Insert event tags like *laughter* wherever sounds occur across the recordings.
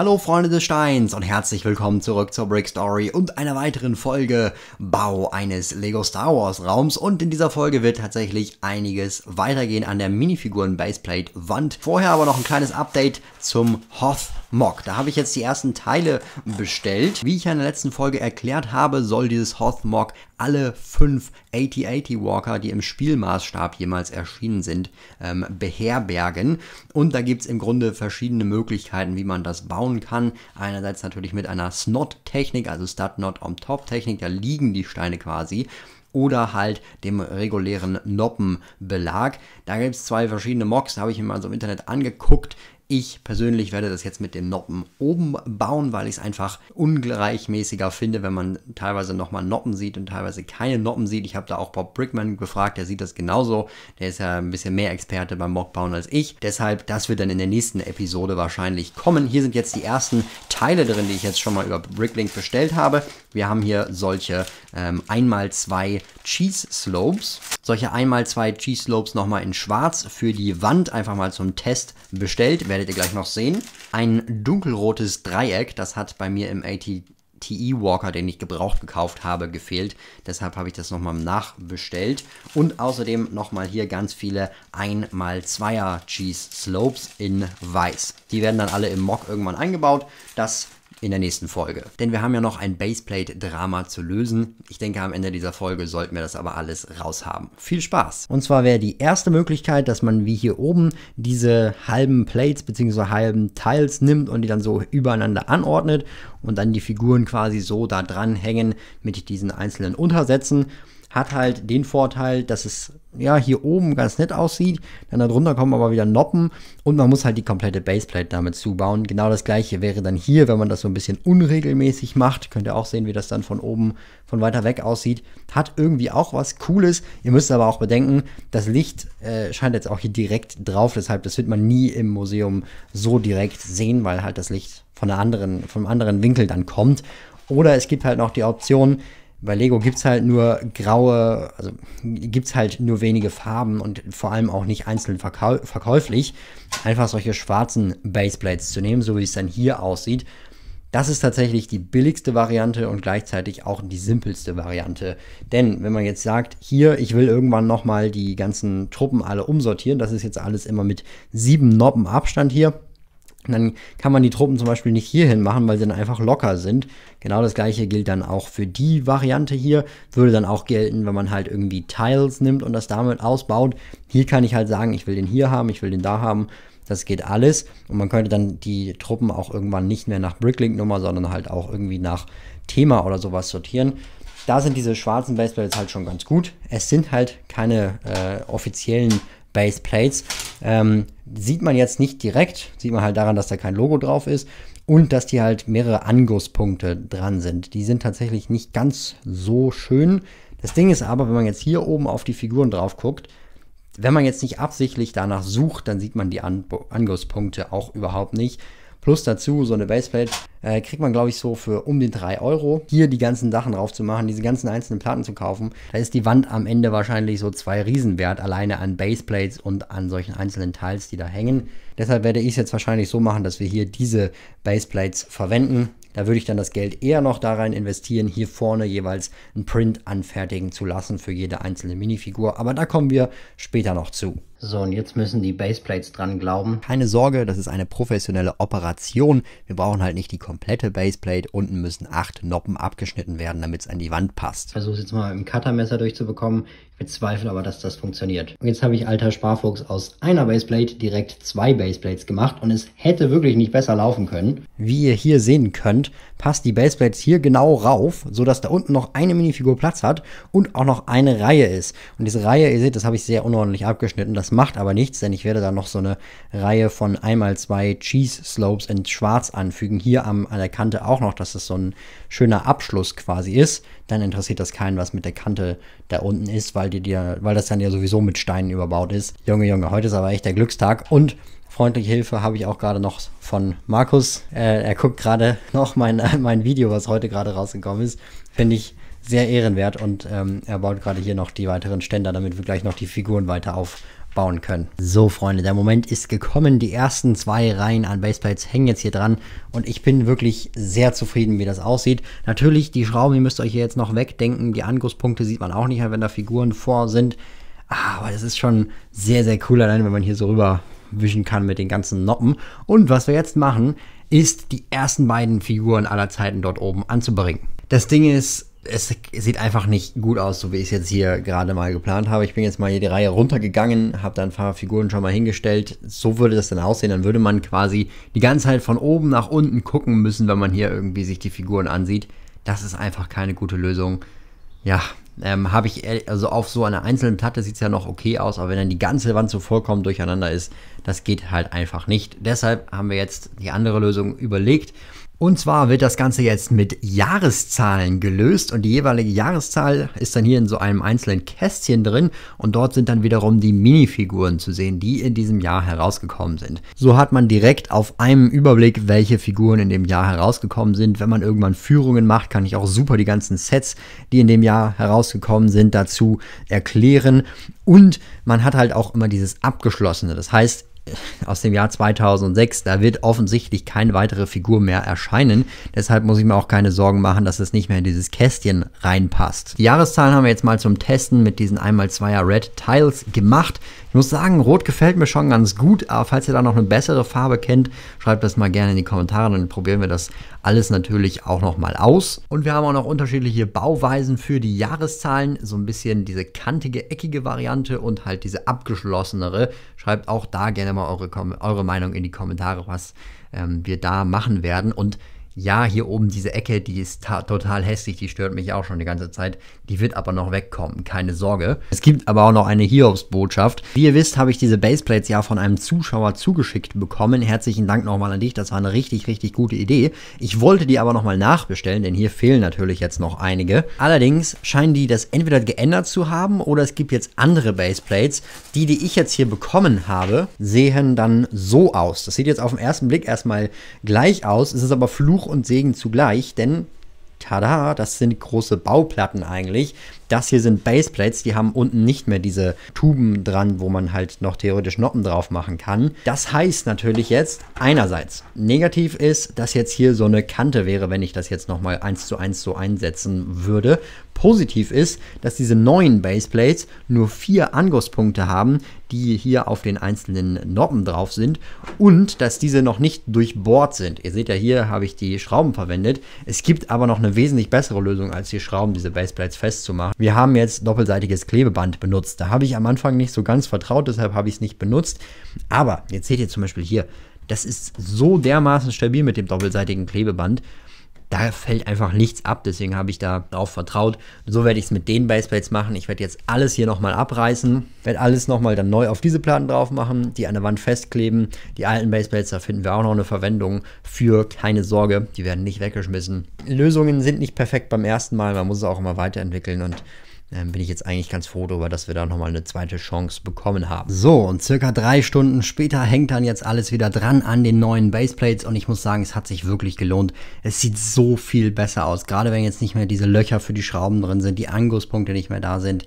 Hallo Freunde des Steins und herzlich willkommen zurück zur Brick Story und einer weiteren Folge Bau eines Lego Star Wars Raums und in dieser Folge wird tatsächlich einiges weitergehen an der Minifiguren Baseplate Wand. Vorher aber noch ein kleines Update zum Hoth Mock. Da habe ich jetzt die ersten Teile bestellt. Wie ich ja in der letzten Folge erklärt habe, soll dieses Hoth Mock alle fünf 8080 Walker, die im Spielmaßstab jemals erschienen sind, ähm, beherbergen. Und da gibt es im Grunde verschiedene Möglichkeiten, wie man das bauen kann. Einerseits natürlich mit einer Snot-Technik, also Start Not on Top-Technik, da liegen die Steine quasi oder halt dem regulären Noppenbelag. Da gibt es zwei verschiedene Mocks, da habe ich mir mal so im Internet angeguckt. Ich persönlich werde das jetzt mit den Noppen oben bauen, weil ich es einfach ungleichmäßiger finde, wenn man teilweise nochmal Noppen sieht und teilweise keine Noppen sieht. Ich habe da auch Bob Brickman gefragt, der sieht das genauso. Der ist ja ein bisschen mehr Experte beim Mockbauen als ich. Deshalb, das wird dann in der nächsten Episode wahrscheinlich kommen. Hier sind jetzt die ersten Teile drin, die ich jetzt schon mal über Bricklink bestellt habe. Wir haben hier solche ähm, 1x2 Cheese Slopes. Solche 1x2 Cheese Slopes nochmal in schwarz für die Wand einfach mal zum Test bestellt. Werde werdet ihr gleich noch sehen. Ein dunkelrotes Dreieck, das hat bei mir im ATTE Walker, den ich gebraucht gekauft habe, gefehlt. Deshalb habe ich das nochmal nachbestellt. Und außerdem nochmal hier ganz viele 1x2er Cheese Slopes in Weiß. Die werden dann alle im Mock irgendwann eingebaut. Das in der nächsten Folge. Denn wir haben ja noch ein Baseplate-Drama zu lösen. Ich denke, am Ende dieser Folge sollten wir das aber alles raushaben. Viel Spaß! Und zwar wäre die erste Möglichkeit, dass man wie hier oben diese halben Plates bzw. halben Tiles nimmt und die dann so übereinander anordnet und dann die Figuren quasi so da dran hängen mit diesen einzelnen Untersätzen hat halt den Vorteil, dass es ja hier oben ganz nett aussieht, dann darunter kommen aber wieder Noppen und man muss halt die komplette Baseplate damit zubauen. Genau das gleiche wäre dann hier, wenn man das so ein bisschen unregelmäßig macht, könnt ihr auch sehen, wie das dann von oben von weiter weg aussieht. Hat irgendwie auch was Cooles. Ihr müsst aber auch bedenken, das Licht äh, scheint jetzt auch hier direkt drauf, deshalb das wird man nie im Museum so direkt sehen, weil halt das Licht von einer anderen, vom anderen Winkel dann kommt. Oder es gibt halt noch die Option, bei Lego gibt es halt nur graue, also gibt es halt nur wenige Farben und vor allem auch nicht einzeln verkäu verkäuflich. Einfach solche schwarzen Baseplates zu nehmen, so wie es dann hier aussieht. Das ist tatsächlich die billigste Variante und gleichzeitig auch die simpelste Variante. Denn wenn man jetzt sagt, hier, ich will irgendwann nochmal die ganzen Truppen alle umsortieren, das ist jetzt alles immer mit sieben Noppen Abstand hier, dann kann man die Truppen zum Beispiel nicht hierhin machen, weil sie dann einfach locker sind. Genau das gleiche gilt dann auch für die Variante hier. Würde dann auch gelten, wenn man halt irgendwie Tiles nimmt und das damit ausbaut. Hier kann ich halt sagen, ich will den hier haben, ich will den da haben. Das geht alles. Und man könnte dann die Truppen auch irgendwann nicht mehr nach Bricklink-Nummer, sondern halt auch irgendwie nach Thema oder sowas sortieren. Da sind diese schwarzen Baseballs halt schon ganz gut. Es sind halt keine äh, offiziellen Baseplates. Ähm, sieht man jetzt nicht direkt, sieht man halt daran, dass da kein Logo drauf ist und dass die halt mehrere Angusspunkte dran sind. Die sind tatsächlich nicht ganz so schön. Das Ding ist aber, wenn man jetzt hier oben auf die Figuren drauf guckt, wenn man jetzt nicht absichtlich danach sucht, dann sieht man die An Angusspunkte auch überhaupt nicht. Plus dazu so eine Baseplate äh, kriegt man, glaube ich, so für um die 3 Euro. Hier die ganzen Sachen drauf zu machen, diese ganzen einzelnen Platten zu kaufen, da ist die Wand am Ende wahrscheinlich so zwei Riesen wert, alleine an Baseplates und an solchen einzelnen Teils, die da hängen. Deshalb werde ich es jetzt wahrscheinlich so machen, dass wir hier diese Baseplates verwenden. Da würde ich dann das Geld eher noch da rein investieren, hier vorne jeweils einen Print anfertigen zu lassen für jede einzelne Minifigur. Aber da kommen wir später noch zu. So, und jetzt müssen die Baseplates dran glauben. Keine Sorge, das ist eine professionelle Operation. Wir brauchen halt nicht die komplette Baseplate. Unten müssen acht Noppen abgeschnitten werden, damit es an die Wand passt. Versuche jetzt mal mit dem Cuttermesser durchzubekommen. Ich bezweifle aber, dass das funktioniert. Und jetzt habe ich alter Sparfuchs aus einer Baseplate direkt zwei Baseplates gemacht und es hätte wirklich nicht besser laufen können. Wie ihr hier sehen könnt, passt die Baseplate hier genau rauf, sodass da unten noch eine Minifigur Platz hat und auch noch eine Reihe ist. Und diese Reihe, ihr seht, das habe ich sehr unordentlich abgeschnitten. Das macht aber nichts, denn ich werde da noch so eine Reihe von einmal zwei Cheese Slopes in Schwarz anfügen. Hier am, an der Kante auch noch, dass es so ein schöner Abschluss quasi ist. Dann interessiert das keinen, was mit der Kante da unten ist, weil, die dir, weil das dann ja sowieso mit Steinen überbaut ist. Junge, Junge, heute ist aber echt der Glückstag und freundliche Hilfe habe ich auch gerade noch von Markus. Äh, er guckt gerade noch mein, *laughs* mein Video, was heute gerade rausgekommen ist. Finde ich sehr ehrenwert und ähm, er baut gerade hier noch die weiteren Ständer, damit wir gleich noch die Figuren weiter auf, bauen können. So Freunde, der Moment ist gekommen. Die ersten zwei Reihen an Baseplates hängen jetzt hier dran und ich bin wirklich sehr zufrieden, wie das aussieht. Natürlich, die Schrauben, ihr müsst euch hier jetzt noch wegdenken. Die Angusspunkte sieht man auch nicht wenn da Figuren vor sind. Aber das ist schon sehr, sehr cool allein, wenn man hier so rüber wischen kann mit den ganzen Noppen. Und was wir jetzt machen, ist die ersten beiden Figuren aller Zeiten dort oben anzubringen. Das Ding ist, es sieht einfach nicht gut aus, so wie ich es jetzt hier gerade mal geplant habe. Ich bin jetzt mal hier die Reihe runtergegangen, habe dann Figuren schon mal hingestellt. So würde das dann aussehen. Dann würde man quasi die ganze Zeit von oben nach unten gucken müssen, wenn man hier irgendwie sich die Figuren ansieht. Das ist einfach keine gute Lösung. Ja, ähm, habe ich, also auf so einer einzelnen Platte sieht es ja noch okay aus, aber wenn dann die ganze Wand so vollkommen durcheinander ist, das geht halt einfach nicht. Deshalb haben wir jetzt die andere Lösung überlegt und zwar wird das Ganze jetzt mit Jahreszahlen gelöst und die jeweilige Jahreszahl ist dann hier in so einem einzelnen Kästchen drin und dort sind dann wiederum die Minifiguren zu sehen, die in diesem Jahr herausgekommen sind. So hat man direkt auf einem Überblick, welche Figuren in dem Jahr herausgekommen sind. Wenn man irgendwann Führungen macht, kann ich auch super die ganzen Sets, die in dem Jahr herausgekommen sind, dazu erklären. Und man hat halt auch immer dieses Abgeschlossene. Das heißt, aus dem Jahr 2006, da wird offensichtlich keine weitere Figur mehr erscheinen. Deshalb muss ich mir auch keine Sorgen machen, dass es nicht mehr in dieses Kästchen reinpasst. Die Jahreszahlen haben wir jetzt mal zum Testen mit diesen 1x2er Red Tiles gemacht. Ich muss sagen, Rot gefällt mir schon ganz gut, aber falls ihr da noch eine bessere Farbe kennt, schreibt das mal gerne in die Kommentare, dann probieren wir das alles natürlich auch nochmal aus. Und wir haben auch noch unterschiedliche Bauweisen für die Jahreszahlen, so ein bisschen diese kantige, eckige Variante und halt diese abgeschlossenere. Schreibt auch da gerne mal eure, eure Meinung in die Kommentare, was ähm, wir da machen werden und ja, hier oben diese Ecke, die ist total hässlich, die stört mich auch schon die ganze Zeit. Die wird aber noch wegkommen, keine Sorge. Es gibt aber auch noch eine Hiobs-Botschaft. Wie ihr wisst, habe ich diese Baseplates ja von einem Zuschauer zugeschickt bekommen. Herzlichen Dank nochmal an dich, das war eine richtig, richtig gute Idee. Ich wollte die aber nochmal nachbestellen, denn hier fehlen natürlich jetzt noch einige. Allerdings scheinen die das entweder geändert zu haben oder es gibt jetzt andere Baseplates. Die, die ich jetzt hier bekommen habe, sehen dann so aus. Das sieht jetzt auf den ersten Blick erstmal gleich aus, es ist aber fluch Fluch und Segen zugleich, denn tada, das sind große Bauplatten eigentlich, das hier sind Baseplates, die haben unten nicht mehr diese Tuben dran, wo man halt noch theoretisch Noppen drauf machen kann. Das heißt natürlich jetzt einerseits, negativ ist, dass jetzt hier so eine Kante wäre, wenn ich das jetzt nochmal eins zu eins so einsetzen würde. Positiv ist, dass diese neuen Baseplates nur vier Angusspunkte haben, die hier auf den einzelnen Noppen drauf sind und dass diese noch nicht durchbohrt sind. Ihr seht ja hier habe ich die Schrauben verwendet. Es gibt aber noch eine wesentlich bessere Lösung als die Schrauben, diese Baseplates festzumachen wir haben jetzt doppelseitiges Klebeband benutzt. Da habe ich am Anfang nicht so ganz vertraut, deshalb habe ich es nicht benutzt. Aber jetzt seht ihr zum Beispiel hier, das ist so dermaßen stabil mit dem doppelseitigen Klebeband da fällt einfach nichts ab, deswegen habe ich da drauf vertraut. So werde ich es mit den Baseplates machen. Ich werde jetzt alles hier nochmal abreißen, werde alles nochmal dann neu auf diese Platten drauf machen, die an der Wand festkleben. Die alten Baseplates, da finden wir auch noch eine Verwendung für, keine Sorge, die werden nicht weggeschmissen. Lösungen sind nicht perfekt beim ersten Mal, man muss es auch immer weiterentwickeln und ähm, bin ich jetzt eigentlich ganz froh darüber, dass wir da nochmal eine zweite Chance bekommen haben. So, und circa drei Stunden später hängt dann jetzt alles wieder dran an den neuen Baseplates und ich muss sagen, es hat sich wirklich gelohnt. Es sieht so viel besser aus, gerade wenn jetzt nicht mehr diese Löcher für die Schrauben drin sind, die Angusspunkte nicht mehr da sind.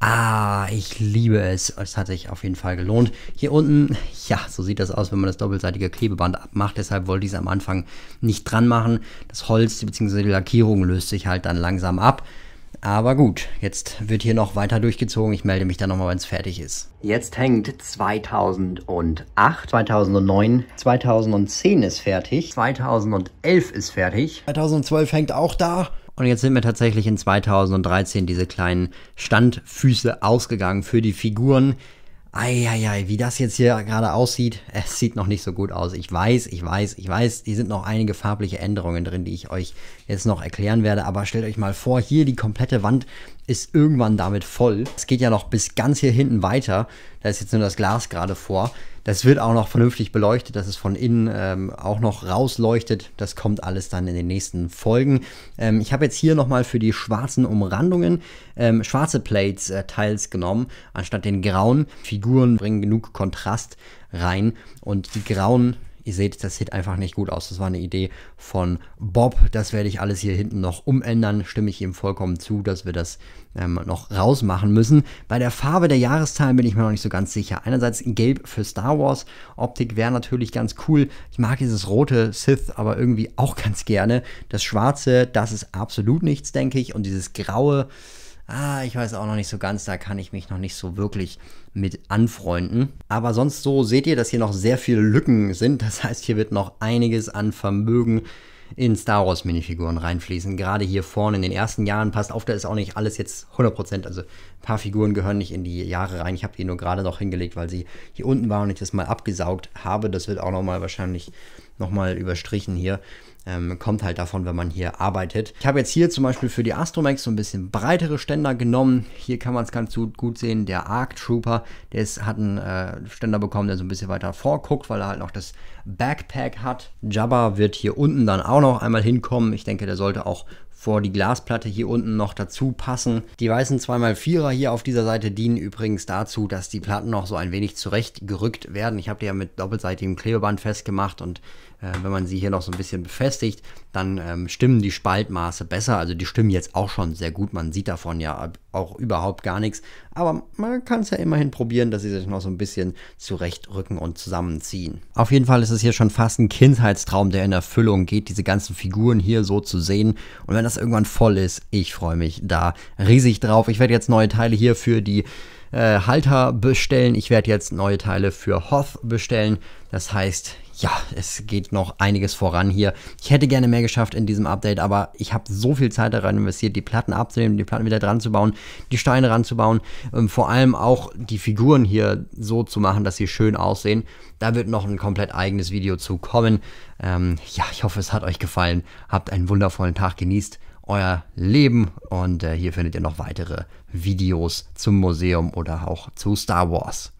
Ah, ich liebe es. Es hat sich auf jeden Fall gelohnt. Hier unten, ja, so sieht das aus, wenn man das doppelseitige Klebeband abmacht. Deshalb wollte ich es am Anfang nicht dran machen. Das Holz bzw. die Lackierung löst sich halt dann langsam ab. Aber gut, jetzt wird hier noch weiter durchgezogen. Ich melde mich dann nochmal, wenn es fertig ist. Jetzt hängt 2008, 2009, 2010 ist fertig, 2011 ist fertig. 2012 hängt auch da. Und jetzt sind mir tatsächlich in 2013 diese kleinen Standfüße ausgegangen für die Figuren. Eieiei, wie das jetzt hier gerade aussieht, es sieht noch nicht so gut aus. Ich weiß, ich weiß, ich weiß, hier sind noch einige farbliche Änderungen drin, die ich euch jetzt noch erklären werde. Aber stellt euch mal vor, hier die komplette Wand ist irgendwann damit voll. Es geht ja noch bis ganz hier hinten weiter. Da ist jetzt nur das Glas gerade vor. Das wird auch noch vernünftig beleuchtet, dass es von innen ähm, auch noch rausleuchtet. Das kommt alles dann in den nächsten Folgen. Ähm, ich habe jetzt hier nochmal für die schwarzen Umrandungen ähm, schwarze Plates äh, Teils genommen, anstatt den grauen. Figuren bringen genug Kontrast rein und die grauen Ihr seht, das sieht einfach nicht gut aus. Das war eine Idee von Bob. Das werde ich alles hier hinten noch umändern. Stimme ich ihm vollkommen zu, dass wir das ähm, noch rausmachen müssen. Bei der Farbe der Jahreszahlen bin ich mir noch nicht so ganz sicher. Einerseits gelb für Star Wars. Optik wäre natürlich ganz cool. Ich mag dieses rote Sith aber irgendwie auch *laughs* ganz gerne. Das schwarze, das ist absolut nichts, denke ich. Und dieses graue, ah, ich weiß auch noch nicht so ganz, da kann ich mich noch nicht so wirklich mit anfreunden. Aber sonst so seht ihr, dass hier noch sehr viele Lücken sind. Das heißt, hier wird noch einiges an Vermögen in Star Wars Minifiguren reinfließen. Gerade hier vorne in den ersten Jahren passt auf, da ist auch nicht alles jetzt 100%. Also ein paar Figuren gehören nicht in die Jahre rein. Ich habe die nur gerade noch hingelegt, weil sie hier unten waren und ich das mal abgesaugt habe. Das wird auch nochmal wahrscheinlich nochmal überstrichen hier. Ähm, kommt halt davon, wenn man hier arbeitet. Ich habe jetzt hier zum Beispiel für die Astromex so ein bisschen breitere Ständer genommen. Hier kann man es ganz gut sehen. Der Arc Trooper, der ist, hat einen äh, Ständer bekommen, der so ein bisschen weiter vorguckt, weil er halt noch das Backpack hat. Jabba wird hier unten dann auch noch einmal hinkommen. Ich denke, der sollte auch vor die Glasplatte hier unten noch dazu passen. Die weißen 2x4er hier auf dieser Seite dienen übrigens dazu, dass die Platten noch so ein wenig zurechtgerückt werden. Ich habe die ja mit doppelseitigem Klebeband festgemacht und äh, wenn man sie hier noch so ein bisschen befestigt, dann ähm, stimmen die Spaltmaße besser. Also die stimmen jetzt auch schon sehr gut. Man sieht davon ja auch überhaupt gar nichts. Aber man kann es ja immerhin probieren, dass sie sich noch so ein bisschen zurechtrücken und zusammenziehen. Auf jeden Fall ist es hier schon fast ein Kindheitstraum, der in Erfüllung geht, diese ganzen Figuren hier so zu sehen. Und wenn das irgendwann voll ist, ich freue mich da riesig drauf. Ich werde jetzt neue Teile hier für die äh, Halter bestellen. Ich werde jetzt neue Teile für Hoth bestellen. Das heißt, ja, es geht noch einiges voran hier. Ich hätte gerne mehr geschafft in diesem Update, aber ich habe so viel Zeit daran investiert, die Platten abzunehmen, die Platten wieder dran zu bauen, die Steine ranzubauen, ähm, vor allem auch die Figuren hier so zu machen, dass sie schön aussehen. Da wird noch ein komplett eigenes Video zu kommen. Ähm, ja, ich hoffe, es hat euch gefallen. Habt einen wundervollen Tag, genießt euer Leben und äh, hier findet ihr noch weitere Videos zum Museum oder auch zu Star Wars.